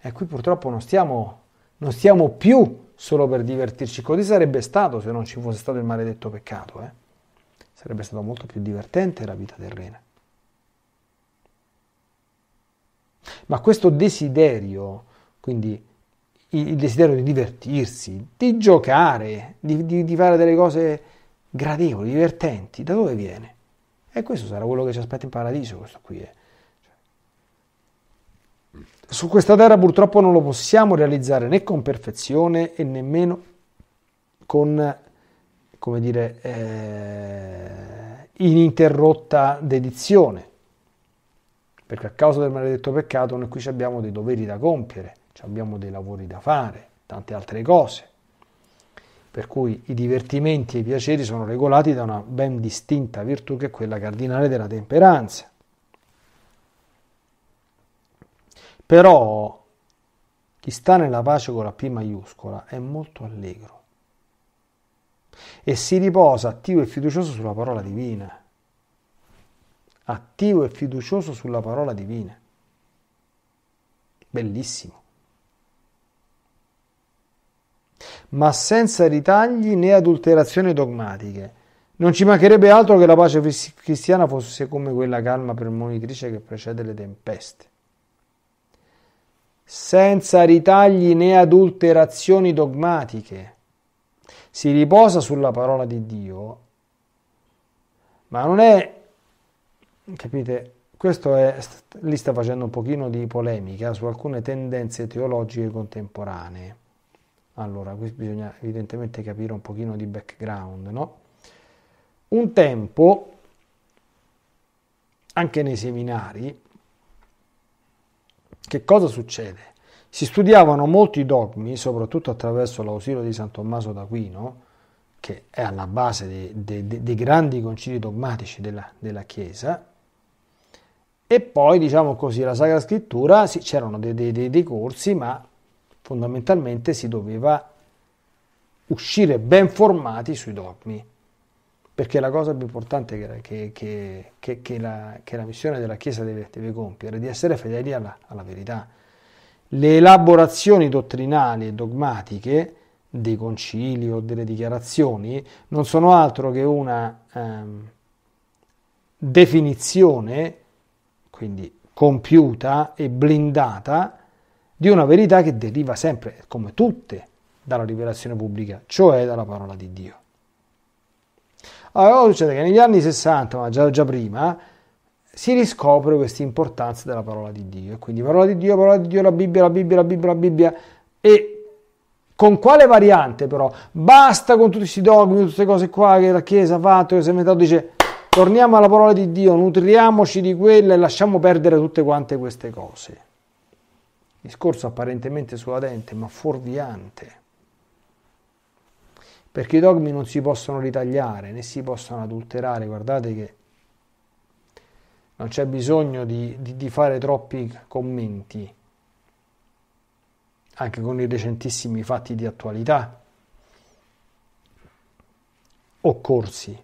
E qui purtroppo non stiamo, non stiamo più solo per divertirci. Così sarebbe stato se non ci fosse stato il maledetto peccato. Eh? Sarebbe stato molto più divertente la vita terrena. Ma questo desiderio, quindi il desiderio di divertirsi, di giocare, di, di, di fare delle cose gradevoli, divertenti, da dove viene? E questo sarà quello che ci aspetta in paradiso, questo qui è eh. Su questa terra purtroppo non lo possiamo realizzare né con perfezione e nemmeno con, come dire, eh, ininterrotta dedizione, perché a causa del maledetto peccato noi qui abbiamo dei doveri da compiere, abbiamo dei lavori da fare, tante altre cose. Per cui i divertimenti e i piaceri sono regolati da una ben distinta virtù che è quella cardinale della temperanza. Però chi sta nella pace con la P maiuscola è molto allegro e si riposa attivo e fiducioso sulla parola divina. Attivo e fiducioso sulla parola divina. Bellissimo. Ma senza ritagli né adulterazioni dogmatiche. Non ci mancherebbe altro che la pace cristiana fosse come quella calma premonitrice che precede le tempeste senza ritagli né adulterazioni dogmatiche. Si riposa sulla parola di Dio, ma non è, capite, questo è, lì sta facendo un pochino di polemica su alcune tendenze teologiche contemporanee. Allora, qui bisogna evidentemente capire un pochino di background, no? Un tempo, anche nei seminari, che cosa succede? Si studiavano molti dogmi, soprattutto attraverso l'ausilio di San Tommaso d'Aquino, che è alla base dei, dei, dei grandi concili dogmatici della, della, Chiesa, e poi, diciamo così, la Sacra Scrittura, sì, c'erano dei, dei, dei corsi, ma fondamentalmente si doveva uscire ben formati sui dogmi perché la cosa più importante che, che, che, che la, la, missione della Chiesa deve, deve compiere è di essere fedeli alla, alla, verità. Le elaborazioni dottrinali e dogmatiche dei concili o delle dichiarazioni non sono altro che una ehm, definizione, quindi compiuta e blindata, di una verità che deriva sempre, come tutte, dalla rivelazione pubblica, cioè dalla parola di Dio. Allora succede che negli anni 60, ma già, già prima, si riscopre questa importanza della parola di Dio. E quindi parola di Dio, parola di Dio, la Bibbia, la Bibbia, la Bibbia, la Bibbia. E con quale variante però? Basta con tutti questi dogmi, tutte queste cose qua che la Chiesa ha fatto, che si è inventato, dice torniamo alla parola di Dio, nutriamoci di quella e lasciamo perdere tutte quante queste cose. Discorso apparentemente suadente ma fuorviante perché i dogmi non si possono ritagliare né si possono adulterare, guardate che non c'è bisogno di, di, di fare troppi commenti, anche con i recentissimi fatti di attualità occorsi.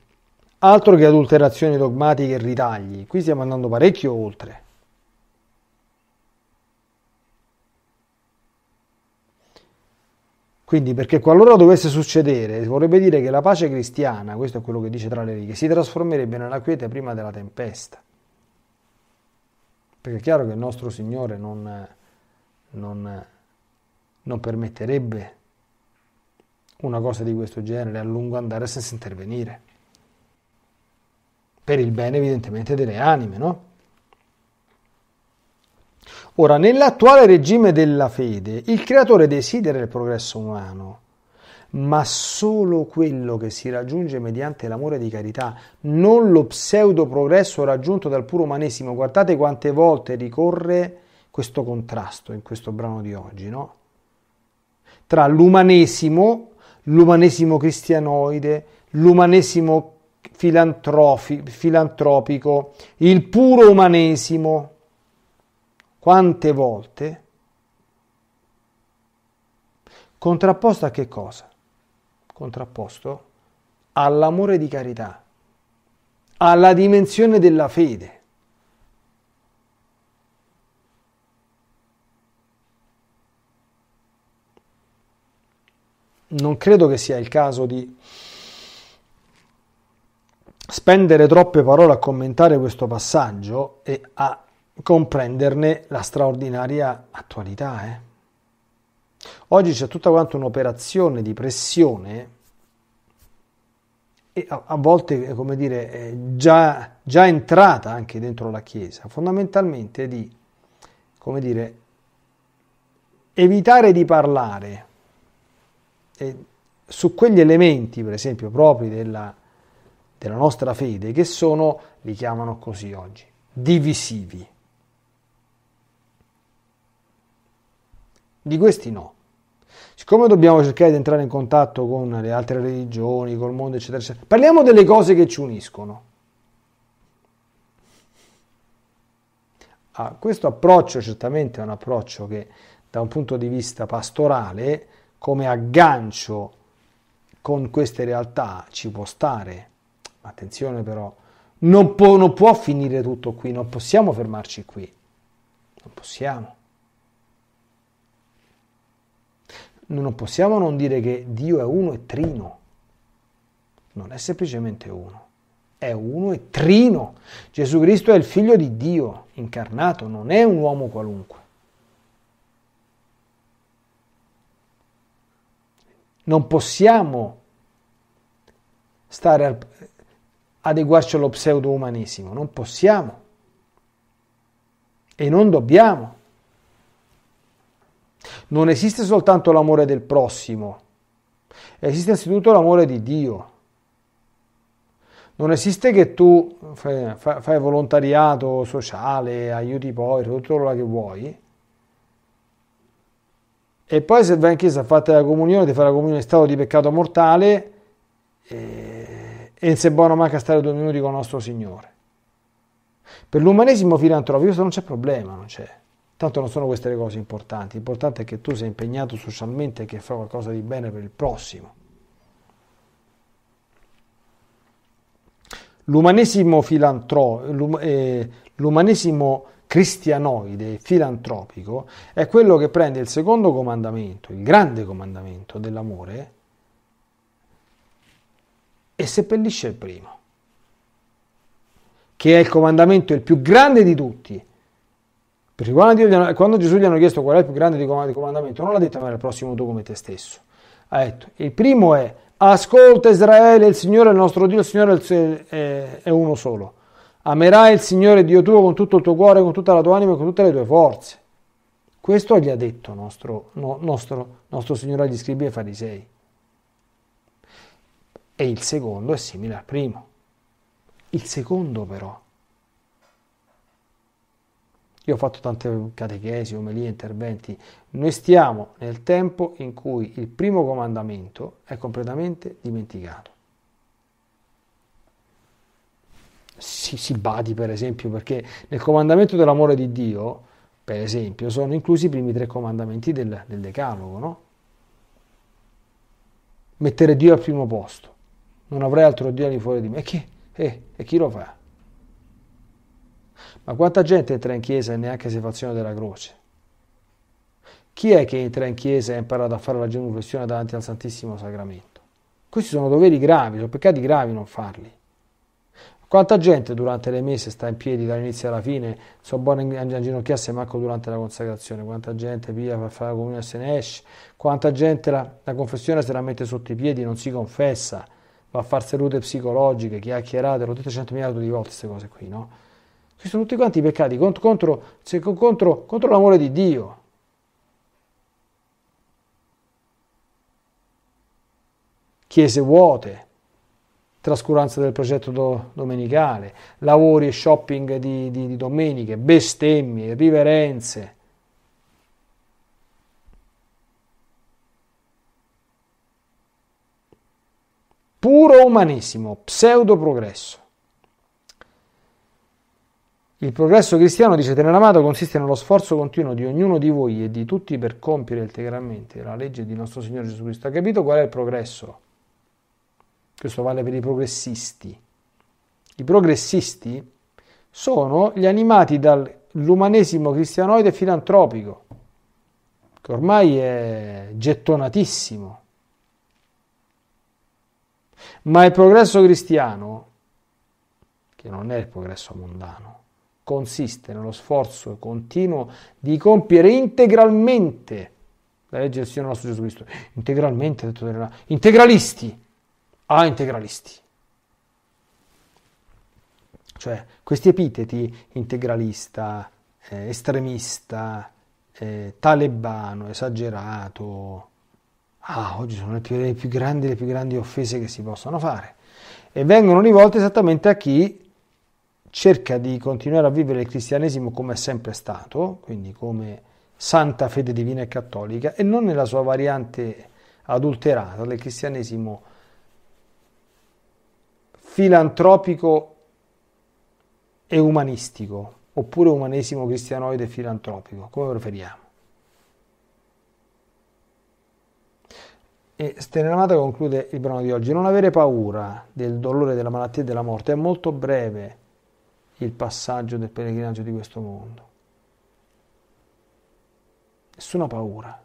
Altro che adulterazioni dogmatiche e ritagli, qui stiamo andando parecchio oltre. Quindi perché qualora dovesse succedere, vorrebbe dire che la pace cristiana, questo è quello che dice tra le righe, si trasformerebbe nella quiete prima della tempesta. Perché è chiaro che il nostro Signore non, non, non permetterebbe una cosa di questo genere a lungo andare senza intervenire. Per il bene evidentemente delle anime, no? Ora, nell'attuale regime della fede, il creatore desidera il progresso umano, ma solo quello che si raggiunge mediante l'amore di carità, non lo pseudo progresso raggiunto dal puro umanesimo. Guardate quante volte ricorre questo contrasto in questo brano di oggi, no? Tra l'umanesimo, l'umanesimo cristianoide, l'umanesimo filantropico, il puro umanesimo quante volte? Contrapposto a che cosa? Contrapposto all'amore di carità, alla dimensione della fede. non credo che sia il caso di spendere troppe parole a commentare questo passaggio e a comprenderne la straordinaria attualità. Eh? Oggi c'è tutta quanta un'operazione di pressione e a, a volte, eh, come dire, già, già, entrata anche dentro la Chiesa, fondamentalmente di, come dire, evitare di parlare e su quegli elementi, per esempio, propri della, della nostra fede, che sono, li chiamano così oggi, divisivi. di questi no. Siccome dobbiamo cercare di entrare in contatto con le altre religioni, col mondo, eccetera, eccetera, parliamo delle cose che ci uniscono. Ah, questo approccio certamente è un approccio che da un punto di vista pastorale, come aggancio con queste realtà, ci può stare. Attenzione però, non può, non può finire tutto qui, non possiamo fermarci qui. Non possiamo. non possiamo non dire che Dio è uno e trino. Non è semplicemente uno, è uno e trino. Gesù Cristo è il figlio di Dio incarnato, non è un uomo qualunque. Non possiamo stare al, adeguarci allo pseudo-umanesimo, non possiamo e non dobbiamo non esiste soltanto l'amore del prossimo, esiste innanzitutto l'amore di Dio. Non esiste che tu fai, fai volontariato sociale, aiuti i poveri, tutto quello che vuoi, e poi se vai in chiesa a fare la comunione, ti fai la comunione in stato di peccato mortale, e, e non sei buono a stare due minuti con il nostro Signore. Per l'umanesimo filantropico questo non c'è problema, non c'è. Tanto non sono queste le cose importanti, l'importante è che tu sei impegnato socialmente e che fai qualcosa di bene per il prossimo. L'umanesimo, filantro, eh, l'umanesimo cristianoide filantropico è quello che prende il secondo comandamento, il grande comandamento dell'amore, e seppellisce il primo, che è il comandamento il più grande di tutti, perché quando, quando, Gesù gli hanno chiesto qual è il più grande comandamento, non l'ha detto amare il prossimo tu come te stesso. Ha detto, il primo è, ascolta Israele, il Signore il nostro Dio, il Signore è uno solo. Amerai il Signore Dio tuo con tutto il tuo cuore, con tutta la tua anima e con tutte le tue forze. Questo gli ha detto nostro, no, nostro, nostro Signore agli scribi e farisei. E il secondo è simile al primo. Il secondo però io ho fatto tante catechesi, omelie, interventi. Noi stiamo nel tempo in cui il primo comandamento è completamente dimenticato. Si, si badi per esempio perché nel comandamento dell'amore di Dio, per esempio, sono inclusi i primi tre comandamenti del, del decalogo, no? Mettere Dio al primo posto. Non avrai altro Dio lì fuori di me. E chi? Eh, e chi lo fa? Ma quanta gente entra in chiesa e neanche si azione della croce? Chi è che entra in chiesa e ha imparato a fare la genuflessione davanti al Santissimo Sacramento? Questi sono doveri gravi, sono peccati gravi non farli. Quanta gente durante le messe sta in piedi dall'inizio alla fine, sono buone a ginocchiarsi manco durante la consacrazione, quanta gente via per fare la comunione e se ne esce, quanta gente la, la confessione se la mette sotto i piedi, non si confessa, va a far salute psicologiche, chiacchierate, l'ho detto centomila di volte queste cose qui, no? Ci sono tutti quanti i peccati contro, contro, contro, contro l'amore di Dio. Chiese vuote, trascuranza del progetto do, domenicale, lavori e shopping di, di, di domeniche, bestemmie, riverenze. Puro umanesimo, pseudo progresso. Il progresso cristiano, dice Amato, consiste nello sforzo continuo di ognuno di voi e di tutti per compiere integralmente la legge di nostro Signore Gesù Cristo. Ha capito qual è il progresso? Questo vale per i progressisti. I progressisti sono gli animati dall'umanesimo cristianoide filantropico, che ormai è gettonatissimo. Ma il progresso cristiano, che non è il progresso mondano, consiste nello sforzo continuo di compiere integralmente la legge del Signore nostro Gesù Cristo. Integralmente, detto della, integralisti. Ah, integralisti. Cioè, questi epiteti integralista, eh, estremista, eh, talebano, esagerato. Ah, oggi sono le più, le più grandi, le più grandi offese che si possono fare. E vengono rivolte esattamente a chi cerca di continuare a vivere il cristianesimo come è sempre stato, quindi come santa fede divina e cattolica, e non nella sua variante adulterata del cristianesimo filantropico e umanistico, oppure umanesimo cristianoide e filantropico, come preferiamo. E Steneramata conclude il brano di oggi. Non avere paura del dolore, della malattia e della morte è molto breve il passaggio del pellegrinaggio di questo mondo. Nessuna paura.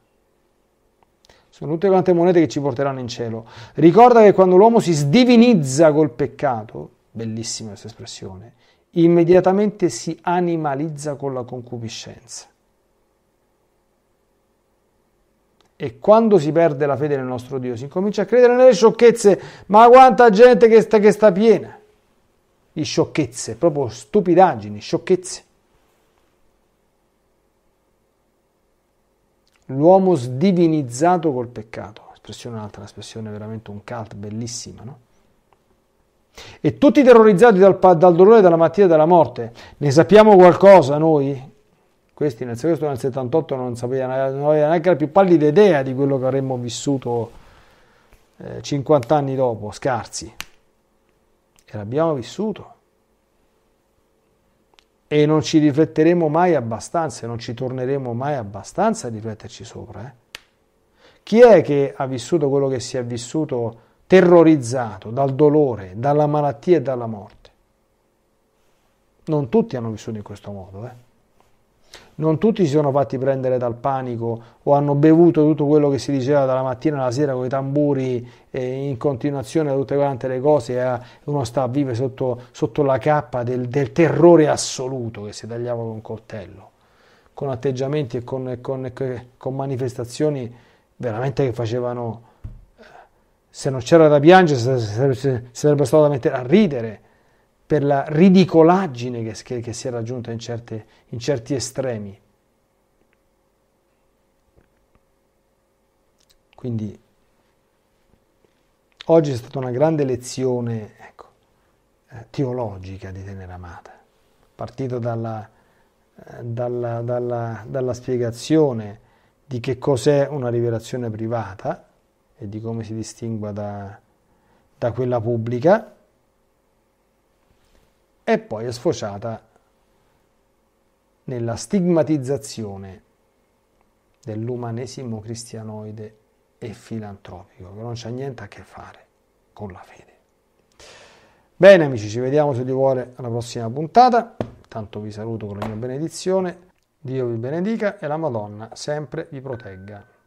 Sono tutte quante monete che ci porteranno in cielo. Ricorda che quando l'uomo si sdivinizza col peccato, bellissima questa espressione, immediatamente si animalizza con la concupiscenza. E quando si perde la fede nel nostro Dio, si incomincia a credere nelle sciocchezze, ma quanta gente che sta, che sta piena di sciocchezze, proprio stupidaggini, sciocchezze. L'uomo sdivinizzato col peccato, espressione un'altra, espressione veramente un cult bellissima, no? E tutti terrorizzati dal, dal dolore della malattia e dalla morte, ne sappiamo qualcosa noi? Questi nel secondo nel 78 non sapevano, non avevano neanche la più pallida idea di quello che avremmo vissuto eh, 50 anni dopo, scarsi e l'abbiamo vissuto. E non ci rifletteremo mai abbastanza, non ci torneremo mai abbastanza a rifletterci sopra. Eh? Chi è che ha vissuto quello che si è vissuto terrorizzato dal dolore, dalla malattia e dalla morte? Non tutti hanno vissuto in questo modo. Eh? Non tutti si sono fatti prendere dal panico o hanno bevuto tutto quello che si diceva dalla mattina alla sera con i tamburi eh, in continuazione a tutte quante le cose. Eh, uno sta a vivere sotto, sotto la cappa del, del, terrore assoluto che si tagliava con un coltello, con atteggiamenti e con, con, con manifestazioni veramente che facevano eh, se non c'era da piangere sarebbe stato da mettere a ridere per la ridicolaggine che, che, che si è raggiunta in, certe, in certi estremi. Quindi oggi è stata una grande lezione ecco, eh, teologica di Tenera Amata, partita dalla, eh, dalla, dalla, dalla, spiegazione di che cos'è una rivelazione privata e di come si distingua da, da quella pubblica, e poi è sfociata nella stigmatizzazione dell'umanesimo cristianoide e filantropico, che non c'ha niente a che fare con la fede. Bene amici, ci vediamo se di vuole alla prossima puntata, tanto vi saluto con la mia benedizione, Dio vi benedica e la Madonna sempre vi protegga.